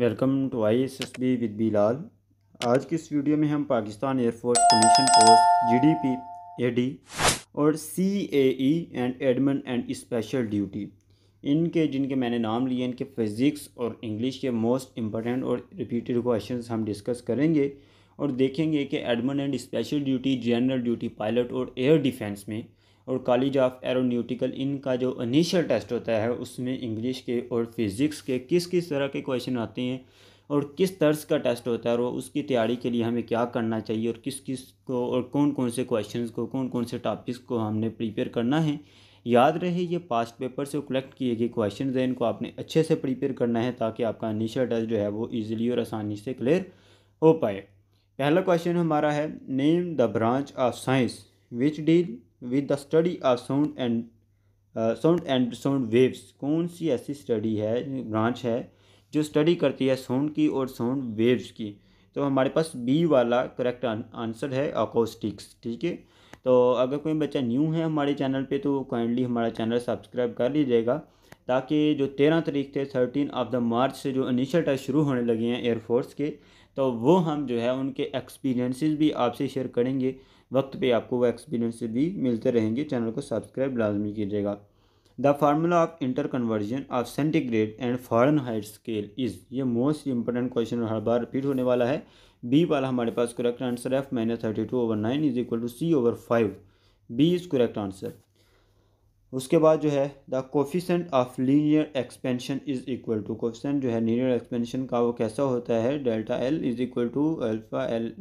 Welcome to I S S B with Bilal आज की इस वीडियो में हम Pakistan air force commission post G D P A D और C A E and admin and special duty इनके जिनके मैंने नाम लिए इनके फिज़िक्स और इंग्लिश के मोस्ट इंपॉर्टेंट और रिपीटेड क्वेश्चन हम डिस्कस करेंगे और देखेंगे कि admin and special duty general duty pilot और एयर डिफेंस में और कॉलेज ऑफ एरोनोटिकल इनका जो इनिशियल टेस्ट होता है उसमें इंग्लिश के और फिज़िक्स के किस किस तरह के क्वेश्चन आते हैं और किस तर्ज का टेस्ट होता है और उसकी तैयारी के लिए हमें क्या करना चाहिए और किस किस को और कौन कौन से क्वेश्चंस को कौन कौन से टॉपिक्स को हमने प्रिपेयर करना है याद रहे ये पास्ट पेपर से कलेक्ट किए गए क्वेश्चन हैं इनको आपने अच्छे से प्रिपेयर करना है ताकि आपका इनिशियल टेस्ट जो है वो ईजिली और आसानी से क्लियर हो पाए पहला क्वेश्चन हमारा है name the branch of science which deal with the study of sound and sound and sound waves कौन सी ऐसी स्टडी है ब्रांच है जो स्टडी करती है साउंड की और साउंड वेव्स की तो हमारे पास बी वाला करेक्ट आंसर है अकोस्टिक्स ठीक है तो अगर कोई बच्चा न्यू है हमारे चैनल पे तो काइंडली हमारा चैनल सब्सक्राइब कर लीजिएगा ताकि जो तेरह तारीख से थर्टीन ऑफ द मार्च से जो इनिशियल टेस्ट शुरू होने लगे हैं एयरफोर्स के तो वो हम जो है उनके एक्सपीरियंसेस भी आपसे शेयर करेंगे वक्त पे आपको वो एक्सपीरियंस भी मिलते रहेंगे चैनल को सब्सक्राइब लाजमी कीजिएगा the formula of inter conversion of centigrade and Fahrenheit scale is ये मोस्ट इंपॉर्टेंट क्वेश्चन हर बार रिपीट होने वाला है बी वाला हमारे पास करेक्ट आंसर है F minus thirty two over nine is equal to C over five B is correct answer उसके बाद जो है the coefficient of linear expansion is equal to coefficient जो है लीनियर एक्सपेंशन का वो कैसा होता है delta L is equal to alpha L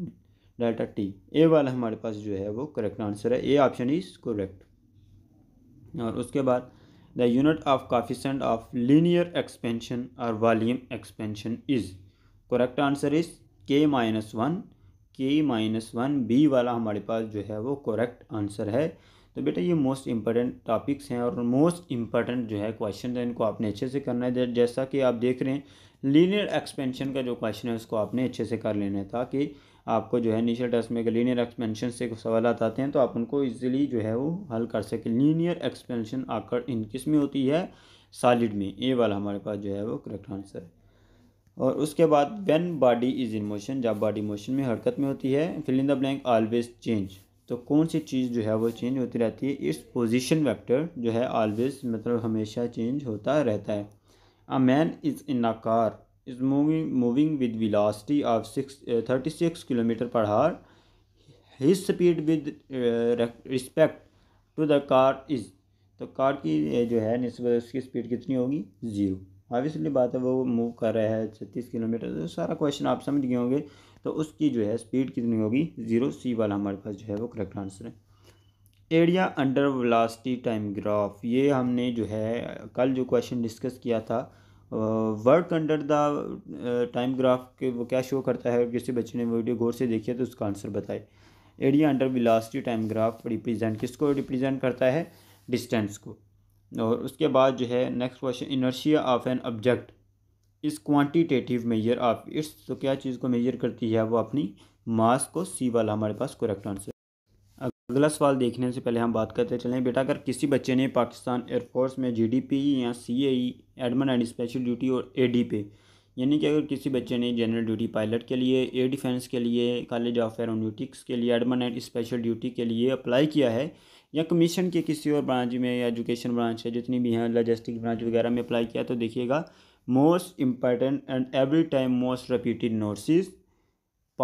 delta T A वाला हमारे पास जो है वो करेक्ट आंसर है ए ऑप्शन इज़ करेक्ट और उसके बाद the unit of coefficient of linear expansion और volume expansion is correct answer is K minus one K minus one B वाला हमारे पास जो है वो करेक्ट आंसर है तो बेटा ये मोस्ट इंपॉर्टेंट टॉपिक्स हैं और मोस्ट इंपॉर्टेंट जो है क्वेश्चन है इनको आपने अच्छे से करना है जैसा कि आप देख रहे हैं लीनियर एक्सपेंशन का जो क्वेश्चन है उसको आपने अच्छे से कर लेना है ताकि आपको जो है इनिशियल टेस्ट में लीनियर एक्सपेंशन से सवाल आते हैं तो आप उनको ईजिली जो है वो हल कर सकें लीनियर एक्सपेंशन आकर इन किस में होती है सॉलिड में ए वाला हमारे पास जो है वो करेक्ट आंसर है और उसके बाद when body is in motion जब बॉडी मोशन में हरकत में होती है fill in the blank always change तो कौन सी चीज़ जो है वो चेंज होती रहती है इस पोजिशन वैक्टर जो है ऑलवेज मतलब हमेशा चेंज होता रहता है a man is in a car is moving, moving with velocity of six, uh, 36 km per hour. His speed with uh, respect to the car is तो कार की जो है निस्बत उसकी स्पीड कितनी होगी ज़ीरो ऑब्वियसली बात है वो मूव कर रहा है छत्तीस किलोमीटर तो सारा क्वेश्चन आप समझ गए होंगे तो उसकी जो है स्पीड कितनी होगी ज़ीरो सी वाला हमारे पास जो है वो करेक्ट आंसर है area under velocity time graph ये हमने जो है कल जो क्वेश्चन डिस्कस किया था वर्ड कंडर द टाइम ग्राफ के वो क्या शो करता है जिससे बच्चे ने वीडियो गौर से देखी है तो उसका आंसर बताए area under velocity time graph represent किसको रिप्रेजेंट करता है डिस्टेंस को और उसके बाद जो है next question inertia of an object is quantitative measure of its तो क्या चीज़ को मेजर करती है वो अपनी मास को सी वाला हमारे पास करेक्ट आंसर अगला सवाल देखने से पहले हम बात करते चलें बेटा अगर किसी बच्चे ने पाकिस्तान एयरफोर्स में जीडीपी या CAE admin and special duty और एडी पे यानी कि अगर किसी बच्चे ने जनरल ड्यूटी पायलट के लिए एयर डिफेंस के लिए कॉलेज ऑफ एरोनोटिक्स के लिए एडमन एंड स्पेशल ड्यूटी के लिए अप्लाई किया है या कमीशन के किसी और ब्रांच में या एजुकेशन ब्रांच है जितनी भी हैं लॉजिस्टिक ब्रांच वगैरह में अप्लाई किया तो देखिएगा most important and every time most repeated notes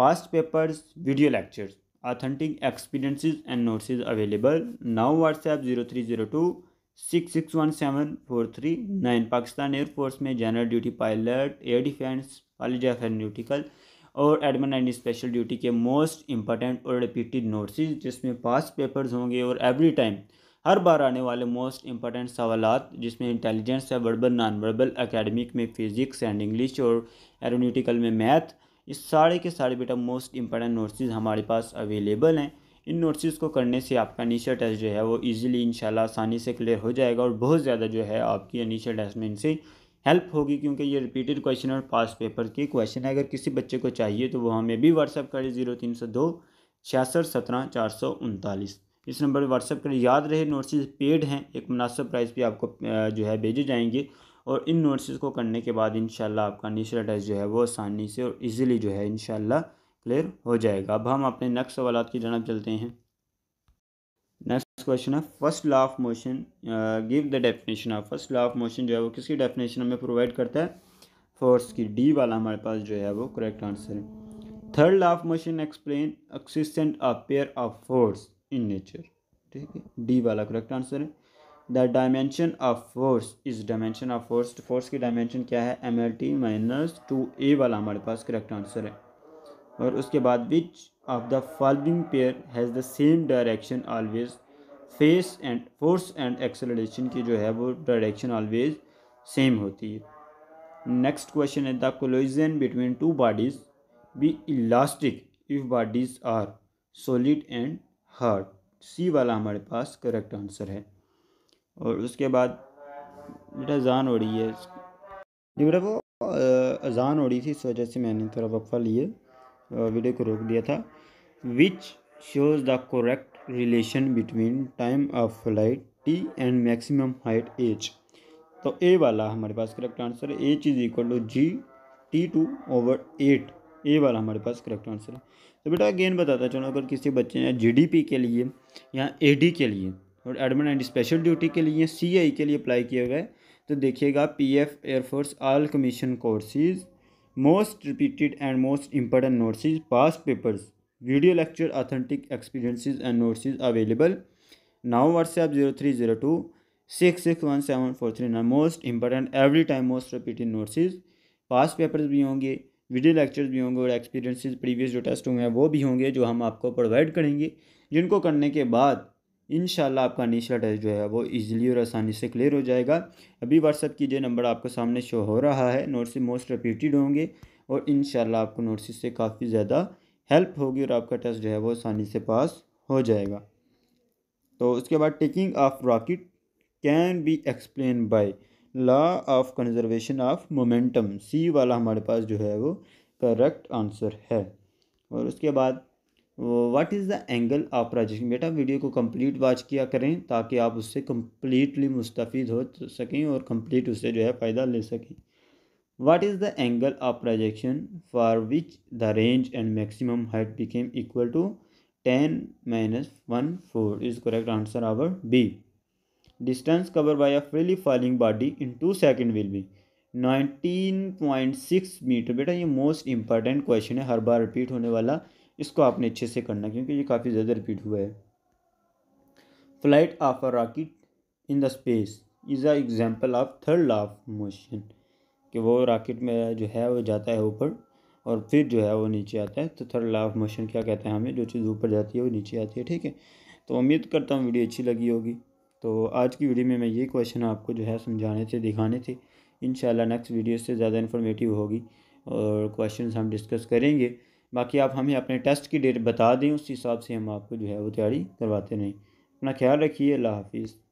past papers video lectures authentic experiences and available now WhatsApp zero three zero two six six one seven four three nine Pakistan air force में general duty pilot air defence college of aeronautical और admin and special duty के most important और repeated notes जिसमें past papers होंगे और every time हर बार आने वाले most important सवाल जिसमें इंटेलिजेंस है वर्बल नॉन वर्बल अकेडमिक में फिजिक्स एंड इंग्लिश और एरोनोटिकल में मैथ इस सारे के सारे बेटा मोस्ट इंपॉर्टेंट नोट्सिस हमारे पास अवेलेबल हैं इन नोट्सिस को करने से आपका इनिशियल टेस्ट जो है वो ईजिली इंशाल्लाह आसानी से क्लियर हो जाएगा और बहुत ज़्यादा जो है आपकी इनिशियल टेस्ट में इनसे हेल्प होगी क्योंकि ये रिपीटेड क्वेश्चन और पास पेपर के क्वेश्चन है अगर किसी बच्चे को चाहिए तो वो हमें भी व्हाट्सअप करें जीरो तीन सौ दो छियासठ सत्रह चार सौ उनतालीस इस नंबर पर व्हाट्सअप करें याद रहे नोट्स पेड हैं एक मुनासब प्राइस भी आपको जो है भेजे जाएंगे और इन नोट्स को करने के बाद इन आपका निचला टेस्ट जो है वो आसानी से और ईज़िली जो है इन क्लियर हो जाएगा अब हम अपने नेक्स्ट सवाल की जानब चलते हैं नेक्स्ट क्वेश्चन है first law of motion give the definition of first law of motion जो है वो किसकी डेफिनेशन हमें प्रोवाइड करता है फोर्स की डी वाला हमारे पास जो है वो करेक्ट आंसर है third law of motion explain existent a pair of force in nature ठीक है डी वाला करेक्ट आंसर है the dimension of force is dimension of force force की डायमेंशन क्या है M L T minus two A वाला हमारे पास करेक्ट आंसर है और उसके बाद which of the following pair has the same direction always face and force and acceleration की जो है वो डायरेक्शन ऑलवेज सेम होती है नेक्स्ट क्वेश्चन है the collision between two bodies be elastic if bodies are solid and hard C वाला हमारे पास करेक्ट आंसर है और उसके बाद बेटा अजान हो रही है जी बेटा वो अजान हो रही थी इस वजह से मैंने थोड़ा वक्फ़ा लिए वीडियो को रोक दिया था which shows the correct relation between time of flight T and maximum height H तो ए वाला हमारे पास करेक्ट आंसर है H is equal to G T two over eight A वाला हमारे पास करेक्ट आंसर है तो बेटा अगेन बताता चलो अगर किसी बच्चे ने पी के लिए या डी के लिए और एडमिन एंड स्पेशल ड्यूटी के लिए सी आई e के लिए अप्लाई किया हुआ है तो देखिएगा P F air force all commission courses most repeated and most important notes past papers video lecture authentic experiences and notes available now WhatsApp zero three zero two six six one seven four three nine most important every time most repeated notes past papers भी होंगे video lectures भी होंगे और experiences previous जो test होंगे वो भी होंगे जो हम आपको प्रोवाइड करेंगे जिनको करने के बाद इन आपका निचला टेस्ट जो है वो ईजिली और आसानी से क्लियर हो जाएगा अभी व्हाट्सअप की जो नंबर आपके सामने शो हो रहा है नोट्स मोस्ट रिपीटेड होंगे और इन आपको नोट्स से काफ़ी ज़्यादा हेल्प होगी और आपका टेस्ट जो है वो आसानी से पास हो जाएगा तो उसके बाद taking off rocket can be explain by law of conservation of momentum C वाला हमारे पास जो है वो करेक्ट आंसर है और उसके बाद what is the angle of projection बेटा वीडियो को कंप्लीट वॉच किया करें ताकि आप उससे कम्प्लीटली मुस्तफ़ हो सकें और कम्प्लीट उससे जो है फ़ायदा ले सकें what is the angle of projection for which the range and maximum height became equal to tan minus one four is correct answer our B distance cover by a freely falling body in two second will be nineteen point six metre बेटा ये most important question है हर बार repeat होने वाला इसको आपने अच्छे से करना क्योंकि ये काफ़ी ज़्यादा रिपीट हुआ है flight of a rocket in the space is a example of third law of motion कि वो रॉकेट में जो है वो जाता है ऊपर और फिर जो है वो नीचे आता है तो थर्ड लॉ ऑफ मोशन क्या कहते हैं हमें जो चीज़ ऊपर जाती है वो नीचे आती है ठीक है तो उम्मीद करता हूँ वीडियो अच्छी लगी होगी तो आज की वीडियो में मैं ये क्वेश्चन आपको जो है समझाने थे दिखाने थे इन नेक्स्ट वीडियो से ज़्यादा इन्फॉर्मेटिव होगी और क्वेश्चन हम डिस्कस करेंगे बाकी आप हमें अपने टेस्ट की डेट बता दें उस हिसाब से हम आपको जो है वो तैयारी करवाते रहें अपना ख्याल रखिए अल्लाह हाफिज़